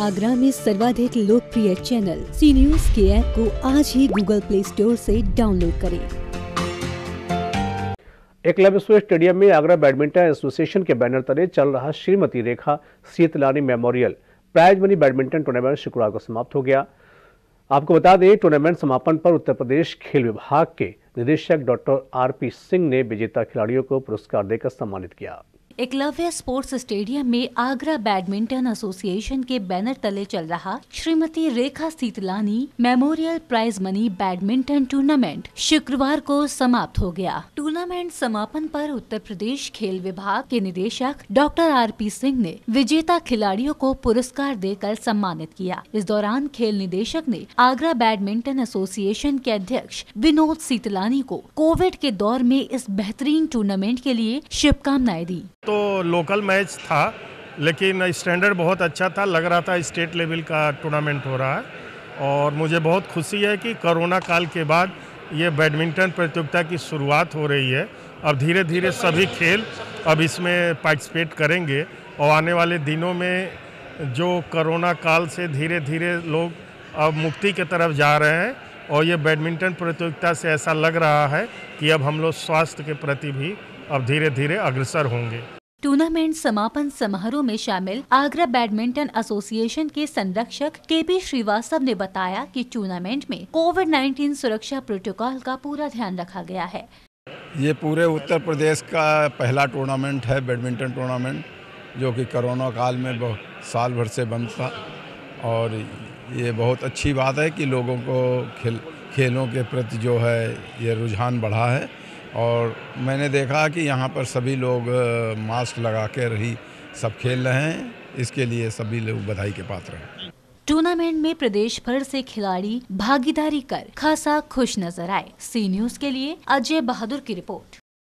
आगरा में सर्वाधिक लोकप्रिय चैनल सी न्यूज के ऐप को आज ही गूगल प्ले स्टोर से डाउनलोड करें एकलव्य स्टेडियम में आगरा बैडमिंटन एसोसिएशन के बैनर तले चल रहा Shrimati Rekha Sheetlani memorial prize money badminton tournament शुक्रवार को समाप्त हो गया आपको बता दें टूर्नामेंट समापन पर उत्तर प्रदेश खेल विभाग के निदेशक डॉक्टर आर पी सिंह ने विजेता खिलाड़ियों को पुरस्कार देकर सम्मानित किया एकलव्य स्पोर्ट्स स्टेडियम में आगरा बैडमिंटन एसोसिएशन के बैनर तले चल रहा Shrimati Rekha Sitlani memorial prize money badminton tournament शुक्रवार को समाप्त हो गया टूर्नामेंट समापन पर उत्तर प्रदेश खेल विभाग के निदेशक डॉक्टर आर पी सिंह ने विजेता खिलाड़ियों को पुरस्कार देकर सम्मानित किया इस दौरान खेल निदेशक ने आगरा बैडमिंटन एसोसिएशन के अध्यक्ष विनोद सीतलानी को कोविड के दौर में इस बेहतरीन टूर्नामेंट के लिए शुभकामनाएं दी तो लोकल मैच था लेकिन स्टैंडर्ड बहुत अच्छा था लग रहा था स्टेट लेवल का टूर्नामेंट हो रहा है और मुझे बहुत खुशी है कि कोरोना काल के बाद ये बैडमिंटन प्रतियोगिता की शुरुआत हो रही है अब धीरे धीरे सभी खेल अब इसमें पार्टिसिपेट करेंगे और आने वाले दिनों में जो कोरोना काल से धीरे धीरे लोग अब मुक्ति के तरफ जा रहे हैं और ये बैडमिंटन प्रतियोगिता से ऐसा लग रहा है कि अब हम लोग स्वास्थ्य के प्रति भी अब धीरे धीरे अग्रसर होंगे टूर्नामेंट समापन समारोह में शामिल आगरा बैडमिंटन एसोसिएशन के संरक्षक पी श्रीवास्तव ने बताया कि टूर्नामेंट में कोविड 19 सुरक्षा प्रोटोकॉल का पूरा ध्यान रखा गया है ये पूरे उत्तर प्रदेश का पहला टूर्नामेंट है बैडमिंटन टूर्नामेंट जो कि कोरोना काल में बहुत साल भर से बंद था और ये बहुत अच्छी बात है कि लोगों को खेल खेलों के प्रति जो है ये रुझान बढ़ा है और मैंने देखा कि यहाँ पर सभी लोग मास्क लगा कर ही सब खेल रहे हैं इसके लिए सभी लोग बधाई के पात्र हैं टूर्नामेंट में प्रदेश भर से खिलाड़ी भागीदारी कर खासा खुश नजर आए सी न्यूज के लिए अजय बहादुर की रिपोर्ट